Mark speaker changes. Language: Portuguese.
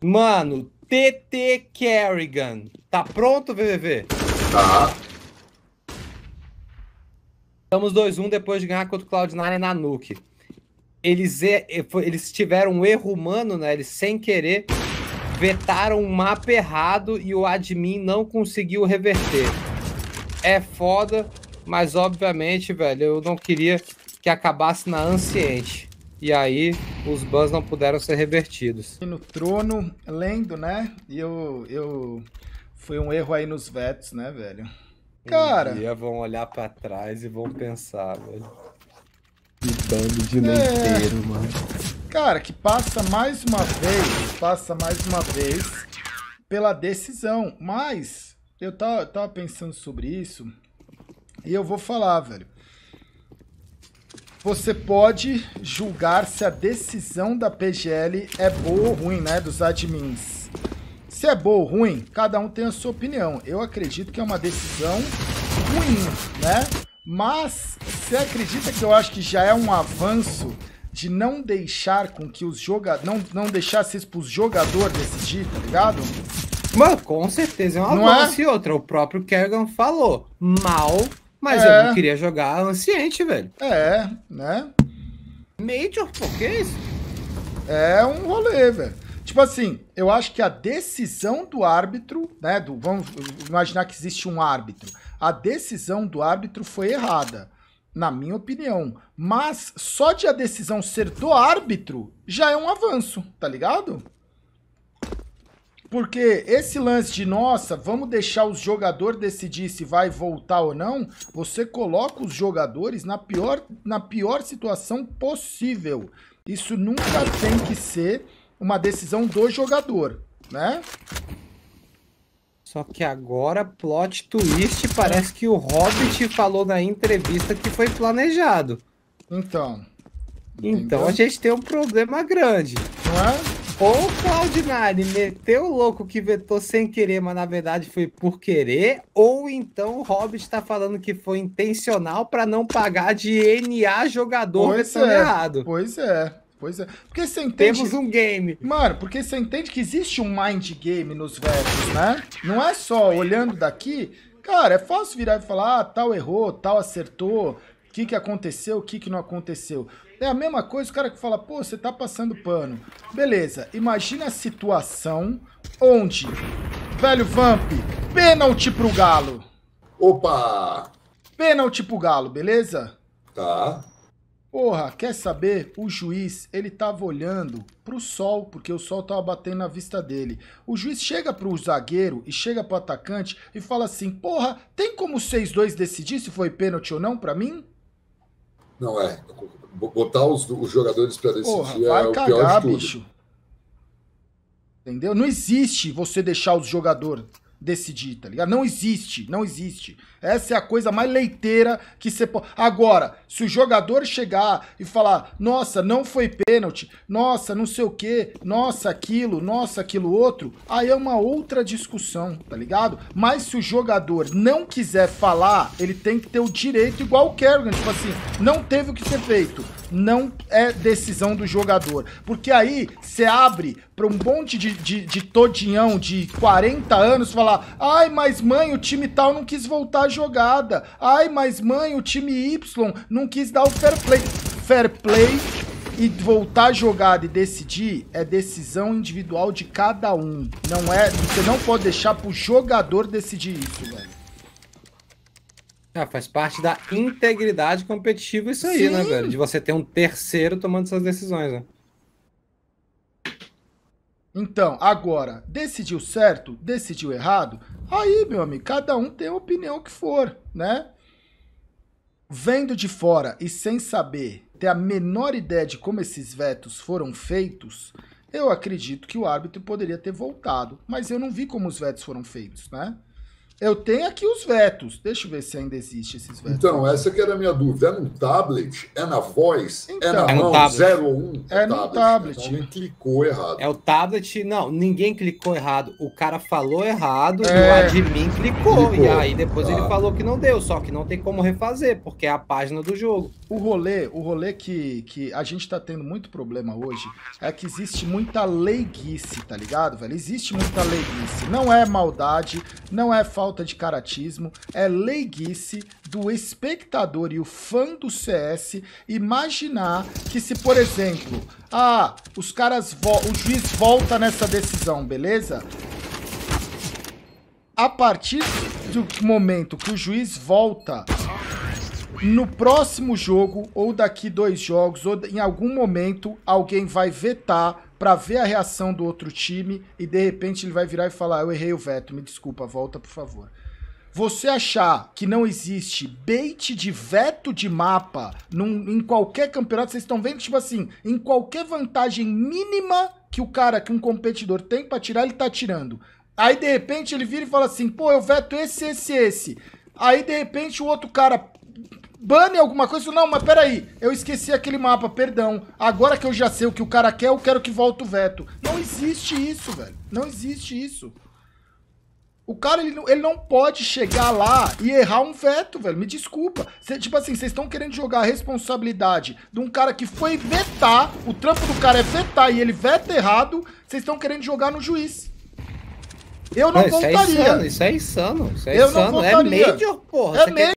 Speaker 1: mano. Mano, TT Kerrigan. Tá pronto, VVV? Tá. Estamos 2-1 depois de ganhar contra o Cloud9 na Nuke. Eles, é, é, eles tiveram um erro humano, né? Eles, sem querer, vetaram um mapa errado e o admin não conseguiu reverter. É foda, mas obviamente, velho, eu não queria que acabasse na Anciente e aí os bans não puderam ser revertidos.
Speaker 2: No trono, lendo, né? E eu, eu. Foi um erro aí nos vets, né, velho?
Speaker 1: Cara. Um dia vão olhar para trás e vão pensar, velho.
Speaker 2: Que bando de lenteiro, é... mano. Cara, que passa mais uma vez, passa mais uma vez pela decisão. Mas eu tava, tava pensando sobre isso e eu vou falar, velho você pode julgar se a decisão da PGL é boa ou ruim, né, dos admins. Se é boa ou ruim, cada um tem a sua opinião. Eu acredito que é uma decisão ruim, né? Mas você acredita que eu acho que já é um avanço de não deixar com que os jogadores. Não, não deixar se pros jogador decidir, tá ligado? Mano,
Speaker 1: com certeza é um avanço é? e outra. O próprio Kerrigan falou. Mal mas é. eu não queria jogar Anciente, velho.
Speaker 2: É, né? Major, por que isso? É um rolê, velho. Tipo assim, eu acho que a decisão do árbitro, né? Do, vamos imaginar que existe um árbitro. A decisão do árbitro foi errada, na minha opinião. Mas só de a decisão ser do árbitro já é um avanço, tá ligado? Porque esse lance de, nossa, vamos deixar os jogadores decidir se vai voltar ou não, você coloca os jogadores na pior, na pior situação possível. Isso nunca tem que ser uma decisão do jogador, né?
Speaker 1: Só que agora, plot twist, parece que o Hobbit falou na entrevista que foi planejado. Então. Então a gente tem um problema grande. Não é? Ou o Cloud9 meteu o louco que vetou sem querer, mas na verdade foi por querer, ou então o Hobbit está falando que foi intencional para não pagar de NA jogador pois é, errado. Pois é. Pois é.
Speaker 2: Porque você entende. Temos um game. Mano, porque você entende que existe um mind game nos versos, né? Não é só olhando daqui. Cara, é fácil virar e falar, ah, tal errou, tal acertou, que, que aconteceu, o que, que não aconteceu. É a mesma coisa o cara que fala, pô, você tá passando pano. Beleza, imagina a situação onde, velho Vamp, pênalti pro Galo. Opa! Pênalti pro Galo, beleza? Tá. Porra, quer saber? O juiz, ele tava olhando pro sol, porque o sol tava batendo na vista dele. O juiz chega pro zagueiro e chega pro atacante e fala assim: "Porra, tem como vocês dois decidir se foi pênalti ou não para mim?" Não é. Botar os, os jogadores para decidir Porra, é o cagar, pior de tudo. Bicho. Entendeu? Não existe você deixar os jogadores decidir, tá ligado? Não existe, não existe. Essa é a coisa mais leiteira que você pode. Agora, se o jogador chegar e falar, nossa, não foi pênalti, nossa, não sei o quê, nossa, aquilo, nossa, aquilo outro, aí é uma outra discussão, tá ligado? Mas se o jogador não quiser falar, ele tem que ter o direito igual o Kerrigan, tipo assim, não teve o que ser feito não é decisão do jogador. Porque aí você abre para um monte de, de, de todinhão de 40 anos falar: ai, mas mãe, o time tal não quis voltar a jogada. Ai, mas mãe, o time Y não quis dar o fair play. Fair play e voltar a jogada e decidir é decisão individual de cada um. Não é, você não pode deixar
Speaker 1: pro jogador decidir isso, velho. Ah, faz parte da integridade competitiva isso aí, né, Sim. né, velho? De você ter um terceiro tomando essas decisões, né? Então, agora, decidiu certo, decidiu
Speaker 2: errado, aí, meu amigo, cada um tem a opinião que for, né? Vendo de fora e sem saber, ter a menor ideia de como esses vetos foram feitos, eu acredito que o árbitro poderia ter voltado, mas eu não vi como os vetos foram feitos, né? Eu tenho aqui os vetos. Deixa eu ver se ainda existe esses vetos. Então, essa que era a minha dúvida. É num tablet? É na voz? É então, é na é mão? Tablet. 01? É, é no tablet.
Speaker 1: tablet. Então, alguém clicou errado. É o tablet? Não, ninguém clicou errado. O cara falou errado é. o admin clicou. clicou. E aí depois ah. ele falou que não deu, só que não tem como refazer, porque é a página do jogo. O rolê, o rolê que, que a gente tá tendo muito problema hoje
Speaker 2: é que existe muita leiguice, tá ligado, velho? Existe muita leiguice. Não é maldade, não é falta falta de caratismo, é leiguice do espectador e o fã do CS imaginar que se, por exemplo, ah, os caras o juiz volta nessa decisão, beleza? A partir do momento que o juiz volta no próximo jogo ou daqui dois jogos ou em algum momento alguém vai vetar para ver a reação do outro time e de repente ele vai virar e falar: Eu errei o veto, me desculpa, volta por favor. Você achar que não existe bait de veto de mapa num, em qualquer campeonato, vocês estão vendo, tipo assim, em qualquer vantagem mínima que o cara, que um competidor tem para tirar, ele tá tirando. Aí de repente ele vira e fala assim: pô, eu veto esse, esse, esse. Aí de repente o outro cara bane alguma coisa. Não, mas peraí, eu esqueci aquele mapa, perdão. Agora que eu já sei o que o cara quer, eu quero que volte o veto. Não existe isso, velho. Não existe isso. O cara, ele não, ele não pode chegar lá e errar um veto, velho. Me desculpa. Cê, tipo assim, vocês estão querendo jogar a responsabilidade de um cara que foi vetar, o trampo do cara é vetar e ele veta errado, vocês estão querendo jogar no juiz. Eu não, não voltaria. Isso
Speaker 1: é insano, isso é insano. Isso é eu insano. Não é voltaria. É major,
Speaker 2: porra. É major.